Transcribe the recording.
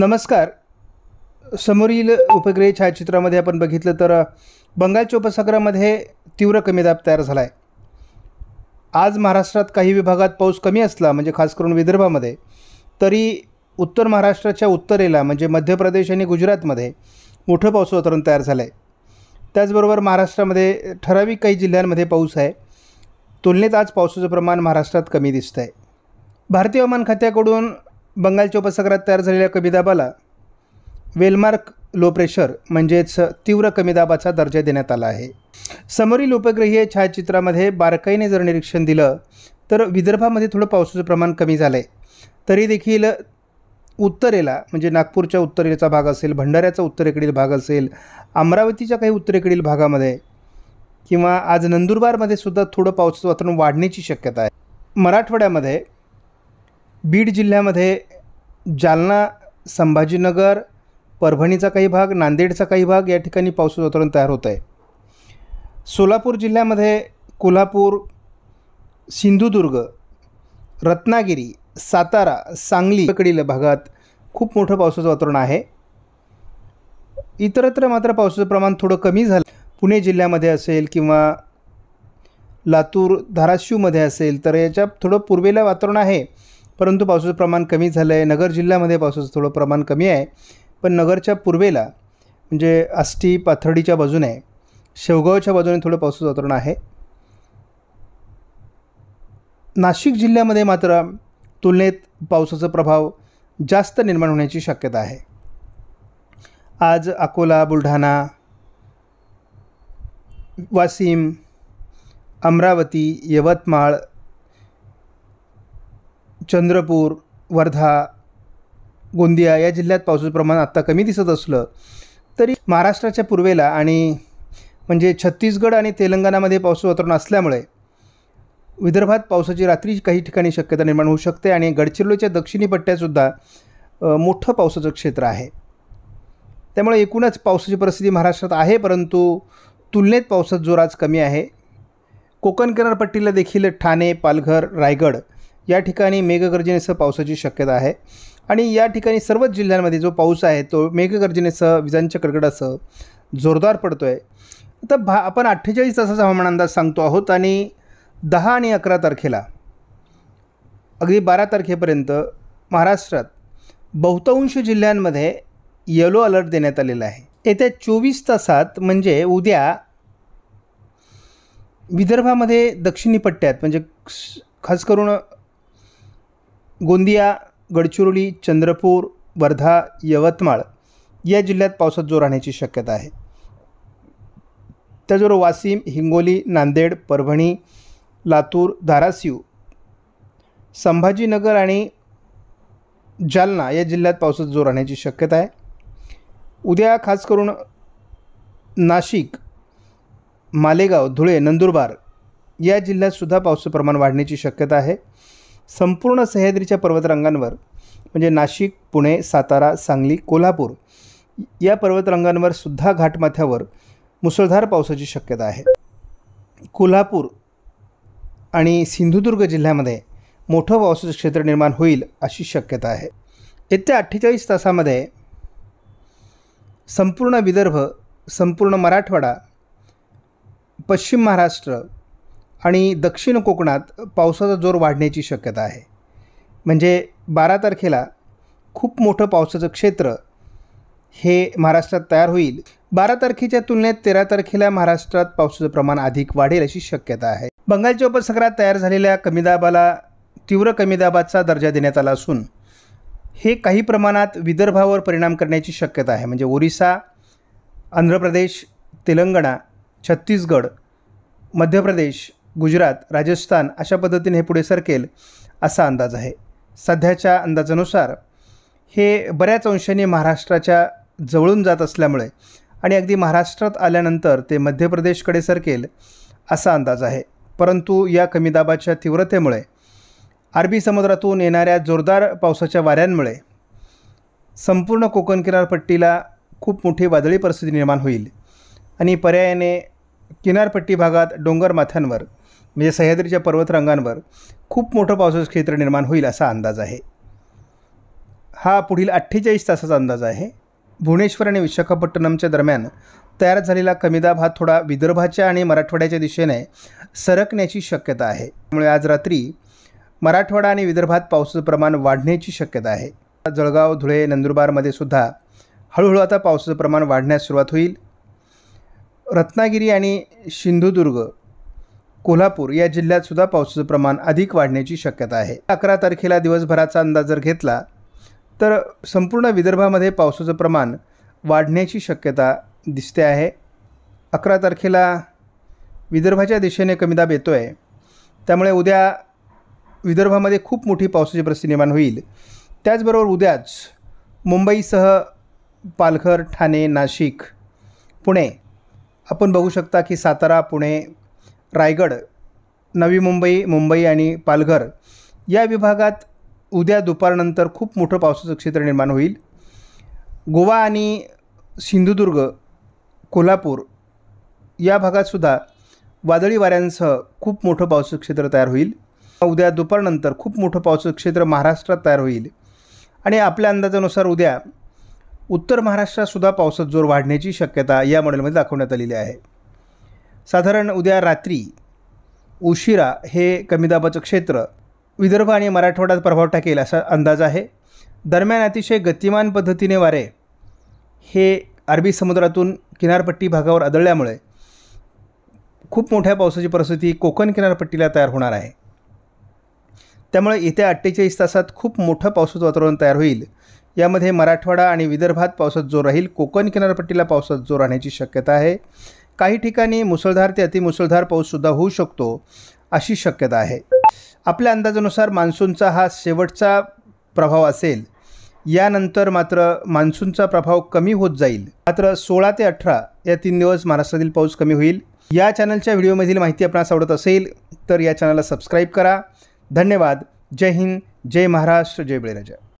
नमस्कार समोरील उपग्रह छायाचित्रामध्ये आपण बघितलं तर बंगालच्या उपसागरामध्ये तीव्र कमी दाब तयार झाला आहे आज महाराष्ट्रात काही विभागात पाऊस कमी असला म्हणजे खास करून विदर्भामध्ये तरी उत्तर महाराष्ट्राच्या उत्तरेला म्हणजे मध्य प्रदेश आणि गुजरातमध्ये मोठं पाऊस वातावरण तयार झालं आहे त्याचबरोबर महाराष्ट्रामध्ये ठराविक काही जिल्ह्यांमध्ये पाऊस आहे तुलनेत आज पावसाचं प्रमाण महाराष्ट्रात कमी दिसतं आहे भारतीय हवामान खात्याकडून बंगालच्या उपसागरात तयार झालेल्या कमी दाबाला वेलमार्क लो प्रेशर म्हणजेच तीव्र कमी दाबाचा दर्जा देण्यात आला आहे समोरील उपग्रहीय छायाचित्रामध्ये बारकाईने जर निरीक्षण दिलं तर विदर्भामध्ये थोडं पावसाचं प्रमाण कमी झालं आहे तरी देखील उत्तरेला म्हणजे नागपूरच्या उत्तरेचा भाग असेल भंडाऱ्याचा उत्तरेकडील भाग असेल अमरावतीच्या काही उत्तरेकडील भागामध्ये किंवा आज नंदुरबारमध्ये सुद्धा थोडं पावसाचं वातावरण वाढण्याची शक्यता आहे मराठवाड्यामध्ये बीड जिल्ह्यामध्ये जालना संभाजीनगर परभणीचा काही भाग नांदेडचा काही भाग या ठिकाणी पावसाचं वातावरण तयार होत आहे सोलापूर जिल्ह्यामध्ये कोल्हापूर सिंधुदुर्ग रत्नागिरी सातारा सांगली सांगलीकडील भागात खूप मोठं पावसाचं वातावरण आहे इतरत्र मात्र पावसाचं प्रमाण थोडं कमी झालं पुणे जिल्ह्यामध्ये असेल किंवा लातूर धाराशिवमध्ये असेल तर याच्या थोडं पूर्वेला वातावरण आहे परंतु पावसाचं प्रमाण कमी झालं आहे नगर जिल्ह्यामध्ये पावसाचं थोडं प्रमाण कमी आहे पण नगरच्या पूर्वेला म्हणजे आष्टी पाथर्डीच्या बाजूने शेवगावच्या बाजूने थोडं पावसाचं वातावरण आहे नाशिक जिल्ह्यामध्ये मात्र तुलनेत पावसाचा प्रभाव जास्त निर्माण होण्याची शक्यता आहे आज अकोला बुलढाणा वाशिम अमरावती यवतमाळ चंद्रपूर वर्धा गोंदिया या जिल्ह्यात पावसाचं प्रमाण आत्ता कमी दिसत असलं तरी महाराष्ट्राच्या पूर्वेला आणि म्हणजे छत्तीसगड आणि तेलंगणामध्ये पावसाचं वातावरण असल्यामुळे विदर्भात पावसाची रात्री काही ठिकाणी शक्यता निर्माण होऊ शकते आणि गडचिरोलीच्या दक्षिणी पट्ट्यातसुद्धा मोठं पावसाचं क्षेत्र आहे त्यामुळे एकूणच पावसाची परिस्थिती महाराष्ट्रात आहे परंतु तुलनेत पावसात जोराज कमी आहे कोकण किनारपट्टीला देखील ठाणे पालघर रायगड या ठिकाणी मेघगर्जनेसह पावसाची शक्यता आहे आणि या ठिकाणी सर्वच जिल्ह्यांमध्ये जो पाऊस आहे तो मेघगर्जनेसह विजांच्या कडकडासह जोरदार पडतो आहे आता भा आपण अठ्ठेचाळीस तासाचा हवामान अंदाज सांगतो आहोत आणि दहा आणि अकरा तारखेला अगदी बारा तारखेपर्यंत महाराष्ट्रात बहुतांश जिल्ह्यांमध्ये येलो अलर्ट देण्यात आलेला आहे येत्या चोवीस तासात म्हणजे उद्या विदर्भामध्ये दक्षिणी पट्ट्यात म्हणजे खास करून गोंदिया गडचिरोली चंद्रपूर वर्धा यवतमाळ या जिल्ह्यात पावसात जोर राहण्याची शक्यता आहे त्याचबरोबर वाशिम हिंगोली नांदेड परभणी लातूर धाराशिव संभाजीनगर आणि जालना या जिल्ह्यात पावसात जोर राहण्याची शक्यता आहे उद्या खास करून नाशिक मालेगाव धुळे नंदुरबार या जिल्ह्यातसुद्धा पावसाचं प्रमाण वाढण्याची शक्यता आहे संपूर्ण सह्याद्रीच्या पर्वतरांगांवर म्हणजे नाशिक पुणे सातारा सांगली कोल्हापूर या पर्वतरांगांवर सुद्धा घाटमाथ्यावर मुसळधार पावसाची शक्यता आहे कोल्हापूर आणि सिंधुदुर्ग जिल्ह्यामध्ये मोठं पावसाचं क्षेत्र निर्माण होईल अशी शक्यता आहे येत्या अठ्ठेचाळीस तासामध्ये संपूर्ण विदर्भ संपूर्ण मराठवाडा पश्चिम महाराष्ट्र आणि दक्षिण कोकणात पावसाचा जोर वाढण्याची शक्यता आहे म्हणजे बारा तारखेला खूप मोठं पावसाचं क्षेत्र हे महाराष्ट्रात तयार होईल बारा तारखेच्या तुलनेत तेरा तारखेला महाराष्ट्रात पावसाचं प्रमाण अधिक वाढेल अशी शक्यता आहे बंगालच्या उपसागरात तयार झालेल्या कमी दाबाला तीव्र कमी दाबाचा दर्जा देण्यात आला असून हे काही प्रमाणात विदर्भावर परिणाम करण्याची शक्यता आहे म्हणजे ओरिसा आंध्र प्रदेश तेलंगणा छत्तीसगड मध्य प्रदेश गुजरात राजस्थान अशा पद्धतीने हे पुढे सरकेल असा अंदाज आहे सध्याच्या अंदाजानुसार हे बऱ्याच अंशाने महाराष्ट्राच्या जवळून जात असल्यामुळे आणि अगदी महाराष्ट्रात आल्यानंतर ते मध्य प्रदेशकडे सरकेल असा अंदाज आहे परंतु या कमी दाबाच्या तीव्रतेमुळे अरबी समुद्रातून येणाऱ्या जोरदार पावसाच्या वाऱ्यांमुळे संपूर्ण कोकण किनारपट्टीला खूप मोठी वादळी परिस्थिती निर्माण होईल आणि पर्यायाने किनारपट्टी भागात डोंगरमाथ्यांवर म्हणजे सह्याद्रीच्या पर्वतरंगांवर खूप मोठं पावसाचं क्षेत्र निर्माण होईल असा अंदाज आहे हा पुढील अठ्ठेचाळीस तासाचा अंदाज आहे भुवनेश्वर आणि विशाखापट्टणमच्या दरम्यान तयार झालेला कमीदाब हा थोडा विदर्भाच्या आणि मराठवाड्याच्या दिशेने सरकण्याची शक्यता आहे त्यामुळे आज रात्री मराठवाडा आणि विदर्भात पावसाचं प्रमाण वाढण्याची शक्यता आहे जळगाव धुळे नंदुरबारमध्ये सुद्धा हळूहळू आता पावसाचं प्रमाण वाढण्यास सुरुवात होईल रत्नागिरी आणि सिंधुदुर्ग कोल्हापूर या जिल्ह्यात सुद्धा पावसाचं प्रमाण अधिक वाढण्याची शक्यता आहे अकरा तारखेला दिवसभराचा अंदाज जर घेतला तर संपूर्ण विदर्भामध्ये पावसाचं प्रमाण वाढण्याची शक्यता दिसते आहे अकरा तारखेला विदर्भाच्या दिशेने कमी दाब येतो आहे त्यामुळे उद्या विदर्भामध्ये खूप मोठी पावसाची परिस्थिती निर्माण होईल त्याचबरोबर उद्याच मुंबईसह पालघर ठाणे नाशिक पुणे आपण बघू शकता की सातारा पुणे रायगड नवी मुंबई मुंबई आणि पालघर या विभागात उद्या दुपारनंतर खूप मोठं पावसाचं क्षेत्र निर्माण होईल गोवा आणि सिंधुदुर्ग कोल्हापूर या भागातसुद्धा वादळी वाऱ्यांसह खूप मोठं पावसाचं क्षेत्र तयार होईल उद्या दुपारनंतर खूप मोठं पावसाचं क्षेत्र महाराष्ट्रात तयार होईल आणि आपल्या अंदाजानुसार उद्या उत्तर महाराष्ट्रातसुद्धा पावसात जोर वाढण्याची शक्यता या मॉडेलमध्ये दाखवण्यात आलेली आहे साधारण उद्या रात्री उशिरा हे कमीदाबाचं क्षेत्र विदर्भ आणि मराठवाड्यात प्रभाव टाकेल असा अंदाज आहे दरम्यान अतिशय गतिमान पद्धतीने वारे हे अरबी समुद्रातून किनारपट्टी भागावर आदळल्यामुळे खूप मोठ्या पावसाची परिस्थिती कोकण किनारपट्टीला तयार होणार आहे त्यामुळे येत्या अठ्ठेचाळीस तासात खूप मोठं पावसाचं वातावरण तयार होईल यामध्ये मराठवाडा आणि विदर्भात पावसात जोर राहील कोकण किनारपट्टीला पावसात जोर राहण्याची शक्यता आहे काही ठिकाणी मुसळधार ते अतिमुसळधार पाऊससुद्धा होऊ शकतो अशी शक्यता आहे आपल्या अंदाजानुसार मान्सूनचा हा शेवटचा प्रभाव असेल यानंतर मात्र मान्सूनचा प्रभाव कमी होत जाईल मात्र सोळा ते अठरा या तीन दिवस महाराष्ट्रातील पाऊस कमी होईल या चॅनलच्या व्हिडिओमधील माहिती आपणास आवडत असेल तर या चॅनलला सबस्क्राईब करा धन्यवाद जय हिंद जय महाराष्ट्र जय बळीराजा